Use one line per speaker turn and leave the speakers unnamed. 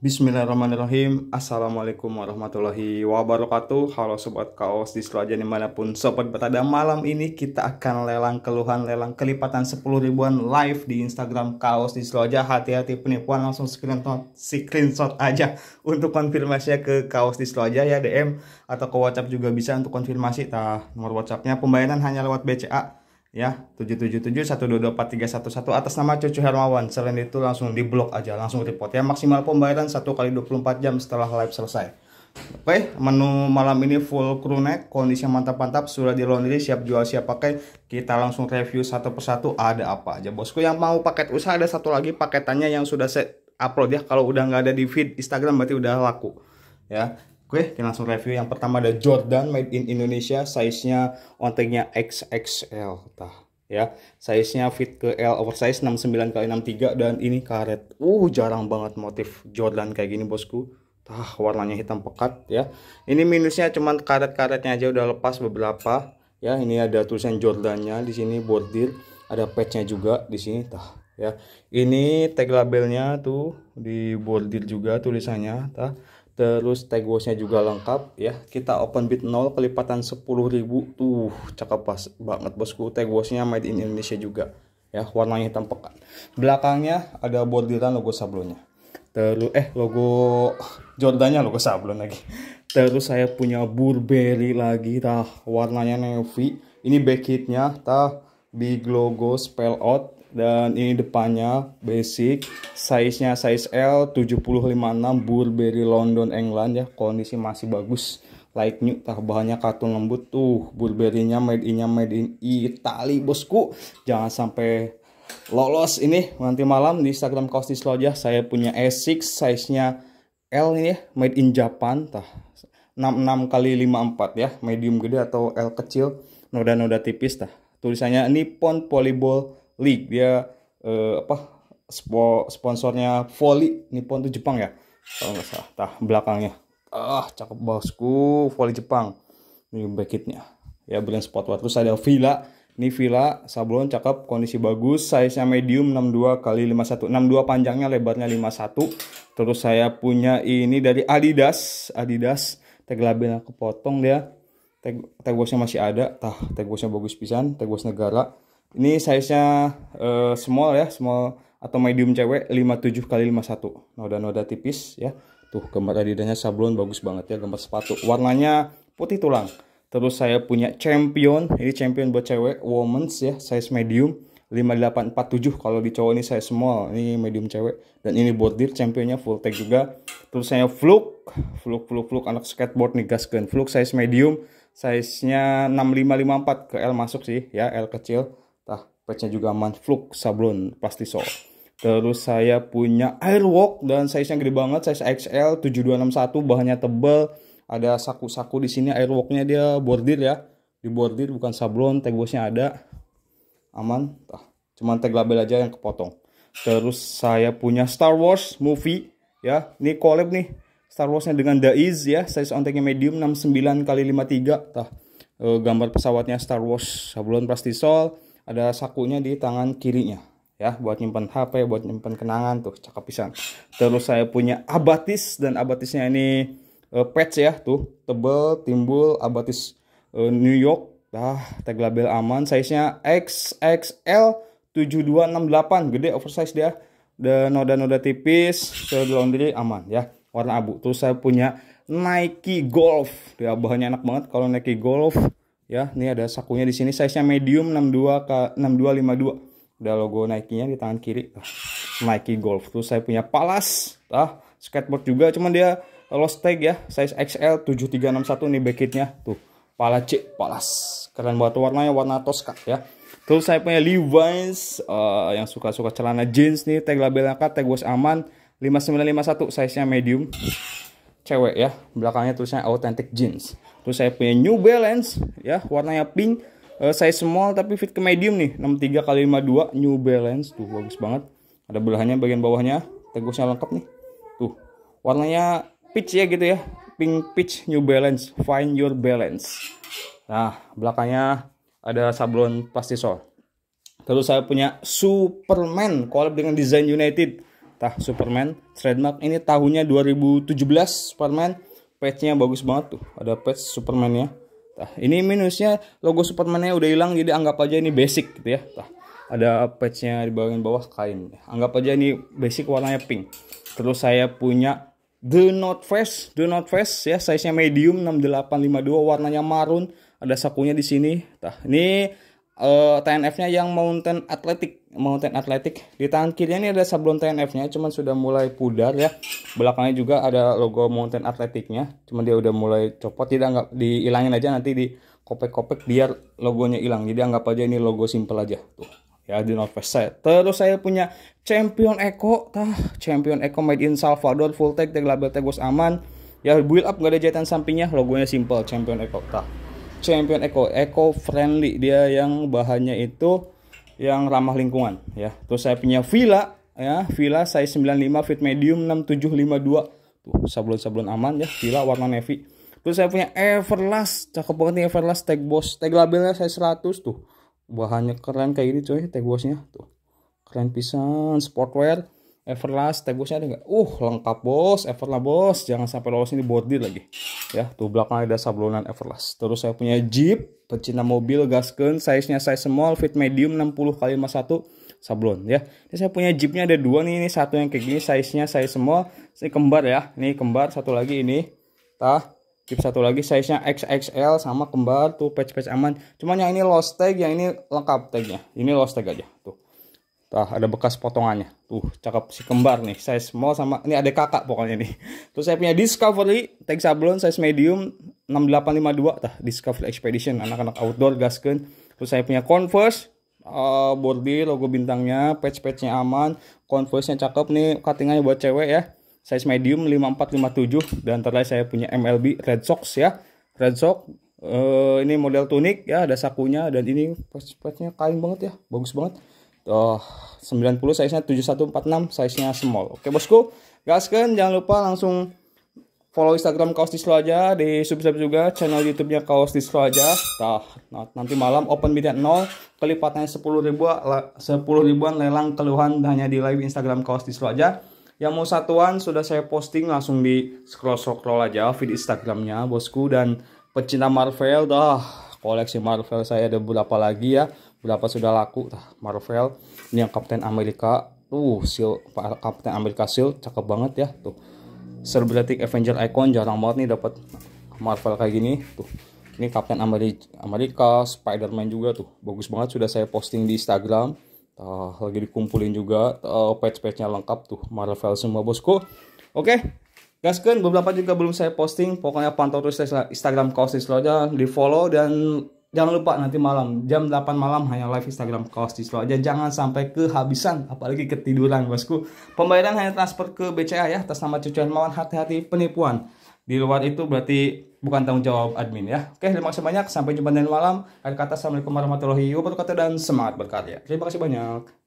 Bismillahirrahmanirrahim Assalamualaikum warahmatullahi wabarakatuh Halo Sobat Kaos di seluruh dimanapun Sobat Betada Malam ini kita akan lelang keluhan lelang kelipatan 10 ribuan live di Instagram Kaos di seluruh Hati-hati penipuan langsung screenshot, screenshot aja Untuk konfirmasinya ke Kaos di seluruh ya DM Atau ke WhatsApp juga bisa untuk konfirmasi Nah nomor WhatsAppnya pembayaran hanya lewat BCA ya satu atas nama Cucu Hermawan. Selain itu langsung di blok aja, langsung report ya. Maksimal pembayaran 1 kali 24 jam setelah live selesai. Oke, menu malam ini full crew neck, kondisi mantap-mantap, sudah di laundry, siap jual, siap pakai. Kita langsung review satu persatu ada apa aja. Bosku yang mau paket usaha ada satu lagi paketannya yang sudah set upload ya. Kalau udah nggak ada di feed Instagram berarti udah laku. Ya, Oke, kita langsung review. Yang pertama ada Jordan made in Indonesia, size-nya ontengnya XXL. Tah, ya. Size-nya fit ke L oversize 69 kali 63 dan ini karet. Uh, jarang banget motif Jordan kayak gini, Bosku. Tah, warnanya hitam pekat ya. Ini minusnya cuman karet-karetnya aja udah lepas beberapa. Ya, ini ada tulisan Jordannya di sini bordir, ada patchnya juga di sini. Tah, ya. Ini tag labelnya tuh di bordir juga tulisannya, tah terus tag washnya juga lengkap ya kita open bid 0 kelipatan 10.000 tuh cakep pas banget bosku tag washnya made in Indonesia juga ya warnanya hitam pekat belakangnya ada bordiran logo sablonnya terus eh logo Jordannya logo sablon lagi terus saya punya Burberry lagi tah warnanya navy ini back hitnya tah big logo spell out dan ini depannya basic size-nya size L 756 Burberry London England ya kondisi masih bagus like new tah bahannya katun lembut tuh Burberry-nya made in-nya made in Italy bosku jangan sampai lolos ini nanti malam di Instagram kaos ya saya punya s 6 size-nya L ini ya made in Japan tah 66 kali 54 ya medium gede atau L kecil noda-noda tipis tah tulisannya Nippon Polyball League dia eh, apa spo sponsornya volley Nippon tuh Jepang ya kalau nggak salah tah belakangnya ah cakep bosku volley Jepang ini bracketnya ya brand spot terus ada Villa ini Villa sablon cakep kondisi bagus size nya medium 62 kali 51 62 panjangnya lebarnya 51 terus saya punya ini dari Adidas Adidas tag labelnya kepotong dia tag tag bosnya masih ada tah tag bosnya bagus pisan tag bos negara ini size-nya uh, small ya, small atau medium cewek 57 kali 51. Noda-noda tipis ya. Tuh gambar adidasnya sablon bagus banget ya gambar sepatu. Warnanya putih tulang. Terus saya punya champion, ini champion buat cewek, women's ya, size medium 5847 kalau di cowok ini saya small, ini medium cewek dan ini bordir championnya full tag juga. Terus saya fluk, fluk fluk fluk anak skateboard nih gun. Fluk size medium, size-nya 6554 ke L masuk sih ya, L kecil Patchnya juga Manfluk sablon plastisol. Terus saya punya Airwalk dan size-nya gede banget, size XL 7261, bahannya tebal. Ada saku-saku di sini airwalknya dia bordir ya. Di bordir bukan sablon, tag bosnya ada. Aman. ah, Cuman tag label aja yang kepotong. Terus saya punya Star Wars movie ya. Ini collab nih. Star Warsnya dengan Daiz ya, size on tag-nya medium 69 kali 53. Tah. Eh, gambar pesawatnya Star Wars sablon plastisol ada sakunya di tangan kirinya ya buat nyimpan HP buat nyimpan kenangan tuh cakep pisan terus saya punya abatis dan abatisnya ini uh, patch ya tuh tebel timbul abatis uh, New York dah tag label aman size nya XXL 7268 gede oversize dia dan noda-noda tipis ke laundry aman ya warna abu terus saya punya Nike Golf ya bahannya enak banget kalau Nike Golf ya ini ada sakunya di sini size nya medium 62 ke 6252 udah logo Nike nya di tangan kiri Nike Golf tuh saya punya Palas ah skateboard juga cuman dia lost tag ya size XL 7361 nih backitnya tuh pala C Palas keren banget warnanya warna Tosca ya terus saya punya Levi's uh, yang suka-suka celana jeans nih tag labelnya kan tag was aman 5951 size nya medium cewek ya belakangnya tulisnya authentic jeans terus saya punya New Balance ya warnanya pink uh, size small tapi fit ke medium nih 63 kali 52 New Balance tuh bagus banget ada belahannya bagian bawahnya tegusnya lengkap nih tuh warnanya peach ya gitu ya pink peach New Balance find your balance nah belakangnya ada sablon plastisol terus saya punya Superman collab dengan Design United tah Superman trademark ini tahunnya 2017 Superman patchnya bagus banget tuh ada patch Superman Supermannya tah ini minusnya logo Supermannya udah hilang jadi anggap aja ini basic gitu ya tah ada patchnya di bagian bawah kain anggap aja ini basic warnanya pink terus saya punya The not Face The not Face ya size nya medium 6852 warnanya marun ada sakunya di sini tah ini uh, eh, TNF-nya yang mountain athletic mountain athletic di tangan kirinya ini ada sablon TNF-nya cuman sudah mulai pudar ya belakangnya juga ada logo mountain athletic-nya cuman dia udah mulai copot tidak nggak dihilangin aja nanti di kopek-kopek biar logonya hilang jadi anggap aja ini logo simple aja tuh ya di North saya terus saya punya Champion Eco tah Champion Eco made in Salvador full tag tag label tag aman ya build up nggak ada jahitan sampingnya logonya simple Champion Eco tah champion eco eco friendly dia yang bahannya itu yang ramah lingkungan ya terus saya punya villa ya villa size 95 fit medium 6752 tuh sablon-sablon aman ya villa warna navy terus saya punya everlast cakep banget nih everlast tag boss tag labelnya saya 100 tuh bahannya keren kayak gini coy tag bossnya tuh keren pisan sportwear Everlast, tebusnya ada nggak? Uh, lengkap bos, Everlast bos. Jangan sampai lolos ini body lagi. Ya, tuh belakang ada sablonan Everlast. Terus saya punya Jeep, pecinta mobil, gasken, size-nya size small, fit medium 60 kali 51 sablon ya. Ini saya punya Jeepnya ada dua nih, ini satu yang kayak gini, size-nya size small, ini kembar ya. Ini kembar, satu lagi ini. Tah, Jeep satu lagi size-nya XXL sama kembar tuh patch-patch aman. Cuman yang ini lost tag, yang ini lengkap tagnya. Ini lost tag aja tuh Tuh, ada bekas potongannya. Tuh, cakep si kembar nih. Size small sama ini ada kakak pokoknya nih. Terus saya punya Discovery Tag Sablon size medium 6852 tah, Discovery Expedition anak-anak outdoor gaskeun. Terus saya punya Converse uh, eh, bordi logo bintangnya, patch-patchnya aman, Converse-nya cakep nih, cuttingannya buat cewek ya. Size medium 5457 dan terakhir saya punya MLB Red Sox ya. Red Sox uh, ini model tunik ya, ada sakunya dan ini patch-patchnya kain banget ya, bagus banget. Tuh, 90 size-nya 7146, size-nya small. Oke, Bosku. kan jangan lupa langsung follow Instagram Kaos Distro aja, di subscribe juga channel YouTube-nya Kaos Distro aja. Nah, nanti malam open bidet 0, kelipatannya 10 ribuan, 10 ribuan lelang keluhan hanya di live Instagram Kaos Distro aja. Yang mau satuan sudah saya posting langsung di scroll scroll aja feed nya bosku dan pecinta Marvel dah koleksi Marvel saya ada berapa lagi ya berapa sudah laku tah Marvel ini yang Captain America tuh seal Captain America seal cakep banget ya tuh Celebratic Avenger Icon jarang banget nih dapat Marvel kayak gini tuh ini Captain America, Amerika Spider-Man juga tuh bagus banget sudah saya posting di Instagram uh, lagi dikumpulin juga uh, patch-patchnya lengkap tuh Marvel semua bosku oke okay. gaskan beberapa juga belum saya posting pokoknya pantau terus Instagram kaos selalu di follow dan Jangan lupa nanti malam jam 8 malam hanya live Instagram Kaos Distro aja. Jangan sampai kehabisan apalagi ketiduran bosku. Pembayaran hanya transfer ke BCA ya atas nama Cucu Hermawan. Hati-hati penipuan. Di luar itu berarti bukan tanggung jawab admin ya. Oke, terima kasih banyak. Sampai jumpa dan malam. Akhir kata Assalamualaikum warahmatullahi wabarakatuh dan semangat berkarya. Terima kasih banyak.